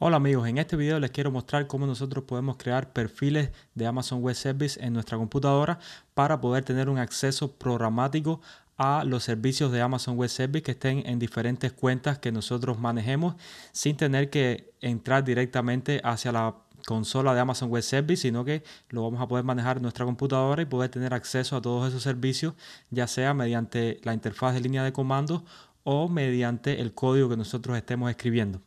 Hola amigos, en este video les quiero mostrar cómo nosotros podemos crear perfiles de Amazon Web Service en nuestra computadora para poder tener un acceso programático a los servicios de Amazon Web Service que estén en diferentes cuentas que nosotros manejemos sin tener que entrar directamente hacia la consola de Amazon Web Service, sino que lo vamos a poder manejar en nuestra computadora y poder tener acceso a todos esos servicios, ya sea mediante la interfaz de línea de comandos o mediante el código que nosotros estemos escribiendo.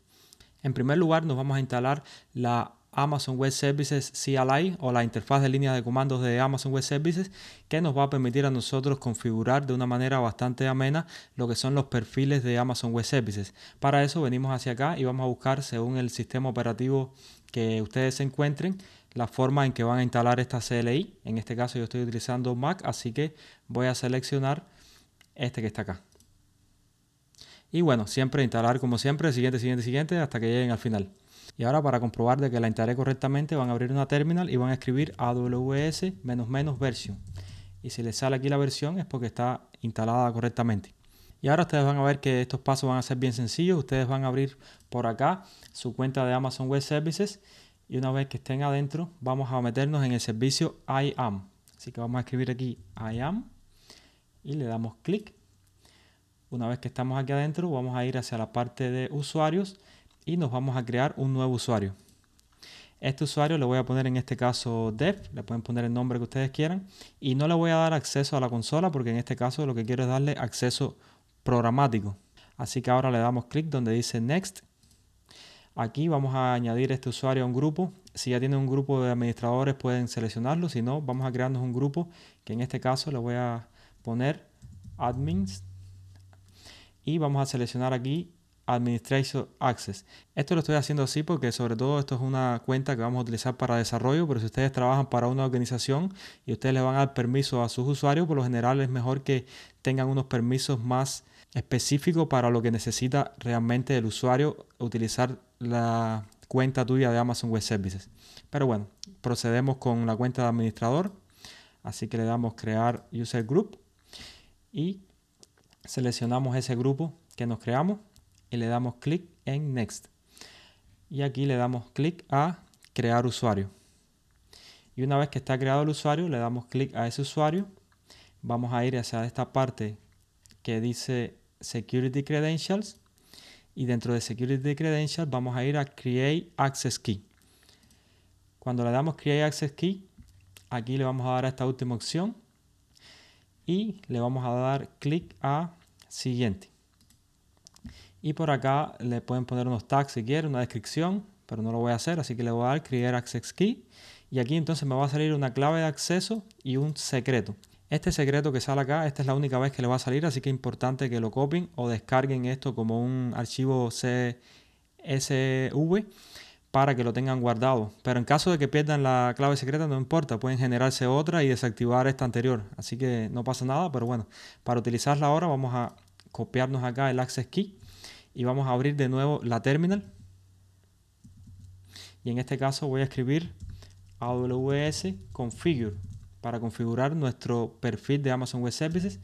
En primer lugar, nos vamos a instalar la Amazon Web Services CLI o la interfaz de línea de comandos de Amazon Web Services que nos va a permitir a nosotros configurar de una manera bastante amena lo que son los perfiles de Amazon Web Services. Para eso venimos hacia acá y vamos a buscar según el sistema operativo que ustedes se encuentren la forma en que van a instalar esta CLI. En este caso yo estoy utilizando Mac, así que voy a seleccionar este que está acá. Y bueno, siempre instalar como siempre, siguiente, siguiente, siguiente, hasta que lleguen al final. Y ahora para comprobar de que la instalé correctamente, van a abrir una terminal y van a escribir aws-version. Y si les sale aquí la versión es porque está instalada correctamente. Y ahora ustedes van a ver que estos pasos van a ser bien sencillos. Ustedes van a abrir por acá su cuenta de Amazon Web Services. Y una vez que estén adentro, vamos a meternos en el servicio IAM. Así que vamos a escribir aquí IAM y le damos clic una vez que estamos aquí adentro, vamos a ir hacia la parte de usuarios y nos vamos a crear un nuevo usuario. Este usuario le voy a poner en este caso dev, le pueden poner el nombre que ustedes quieran y no le voy a dar acceso a la consola porque en este caso lo que quiero es darle acceso programático. Así que ahora le damos clic donde dice next. Aquí vamos a añadir este usuario a un grupo. Si ya tiene un grupo de administradores pueden seleccionarlo, si no vamos a crearnos un grupo que en este caso le voy a poner admins y vamos a seleccionar aquí Administration Access. Esto lo estoy haciendo así porque sobre todo esto es una cuenta que vamos a utilizar para desarrollo, pero si ustedes trabajan para una organización y ustedes le van a dar permiso a sus usuarios, por lo general es mejor que tengan unos permisos más específicos para lo que necesita realmente el usuario utilizar la cuenta tuya de Amazon Web Services. Pero bueno, procedemos con la cuenta de administrador. Así que le damos crear user group y seleccionamos ese grupo que nos creamos y le damos clic en Next. Y aquí le damos clic a Crear usuario. Y una vez que está creado el usuario, le damos clic a ese usuario. Vamos a ir hacia esta parte que dice Security Credentials. Y dentro de Security Credentials vamos a ir a Create Access Key. Cuando le damos Create Access Key, aquí le vamos a dar a esta última opción y le vamos a dar clic a siguiente. Y por acá le pueden poner unos tags si quieren, una descripción, pero no lo voy a hacer, así que le voy a dar crear access key. Y aquí entonces me va a salir una clave de acceso y un secreto. Este secreto que sale acá, esta es la única vez que le va a salir, así que es importante que lo copien o descarguen esto como un archivo CSV para que lo tengan guardado. Pero en caso de que pierdan la clave secreta, no importa, pueden generarse otra y desactivar esta anterior. Así que no pasa nada, pero bueno, para utilizarla ahora vamos a copiarnos acá el Access Key y vamos a abrir de nuevo la terminal. Y en este caso voy a escribir AWS Configure para configurar nuestro perfil de Amazon Web Services.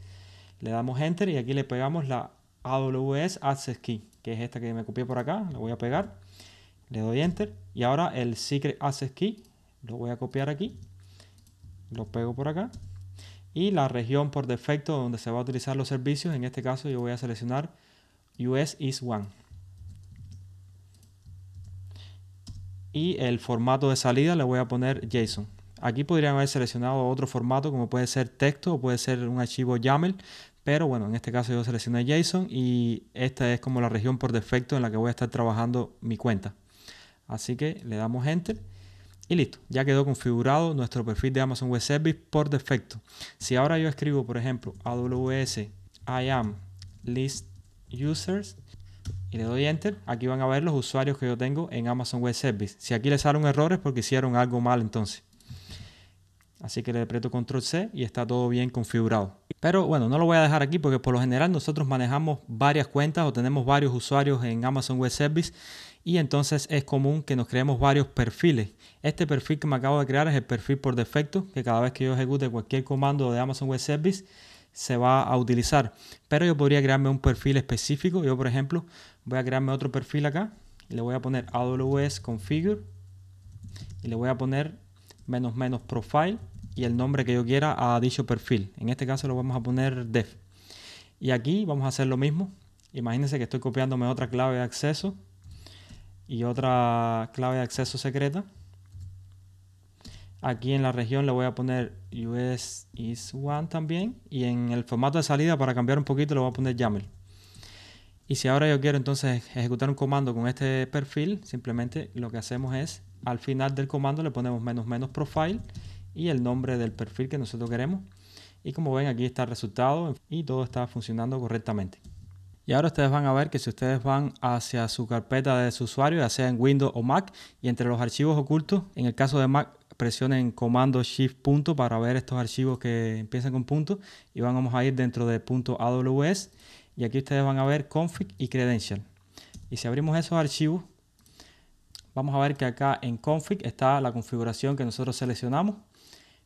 Le damos Enter y aquí le pegamos la AWS Access Key, que es esta que me copié por acá, la voy a pegar le doy Enter. Y ahora el Secret Access Key lo voy a copiar aquí. Lo pego por acá. Y la región por defecto donde se va a utilizar los servicios. En este caso yo voy a seleccionar US is one. Y el formato de salida le voy a poner JSON. Aquí podrían haber seleccionado otro formato como puede ser texto o puede ser un archivo YAML. Pero bueno, en este caso yo seleccioné JSON y esta es como la región por defecto en la que voy a estar trabajando mi cuenta. Así que le damos Enter y listo. Ya quedó configurado nuestro perfil de Amazon Web Service por defecto. Si ahora yo escribo, por ejemplo, AWS IAM list users y le doy Enter, aquí van a ver los usuarios que yo tengo en Amazon Web Service. Si aquí les salen errores porque hicieron algo mal entonces. Así que le aprieto control C y está todo bien configurado. Pero bueno, no lo voy a dejar aquí porque por lo general nosotros manejamos varias cuentas o tenemos varios usuarios en Amazon Web Service y entonces es común que nos creemos varios perfiles. Este perfil que me acabo de crear es el perfil por defecto, que cada vez que yo ejecute cualquier comando de Amazon Web Service se va a utilizar. Pero yo podría crearme un perfil específico. Yo, por ejemplo, voy a crearme otro perfil acá le voy a poner AWS Configure y le voy a poner menos menos profile y el nombre que yo quiera a dicho perfil. En este caso lo vamos a poner dev Y aquí vamos a hacer lo mismo. Imagínense que estoy copiándome otra clave de acceso y otra clave de acceso secreta. Aquí en la región le voy a poner US is one también. Y en el formato de salida, para cambiar un poquito, le voy a poner YAML. Y si ahora yo quiero entonces ejecutar un comando con este perfil, simplemente lo que hacemos es, al final del comando le ponemos menos menos profile y el nombre del perfil que nosotros queremos. Y como ven, aquí está el resultado y todo está funcionando correctamente. Y ahora ustedes van a ver que si ustedes van hacia su carpeta de su usuario, ya sea en Windows o Mac, y entre los archivos ocultos, en el caso de Mac, presionen comando shift punto para ver estos archivos que empiezan con punto y vamos a ir dentro de punto AWS y aquí ustedes van a ver config y credential. Y si abrimos esos archivos, vamos a ver que acá en config está la configuración que nosotros seleccionamos,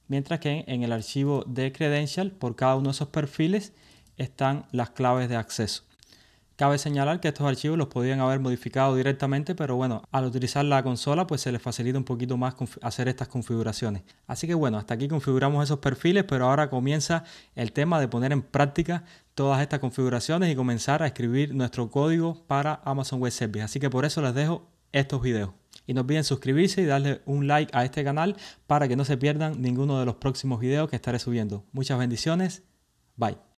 mientras que en el archivo de credential por cada uno de esos perfiles están las claves de acceso. Cabe señalar que estos archivos los podían haber modificado directamente, pero bueno, al utilizar la consola pues se les facilita un poquito más hacer estas configuraciones. Así que bueno, hasta aquí configuramos esos perfiles, pero ahora comienza el tema de poner en práctica todas estas configuraciones y comenzar a escribir nuestro código para Amazon Web Service. Así que por eso les dejo estos videos. Y no olviden suscribirse y darle un like a este canal para que no se pierdan ninguno de los próximos videos que estaré subiendo. Muchas bendiciones. Bye.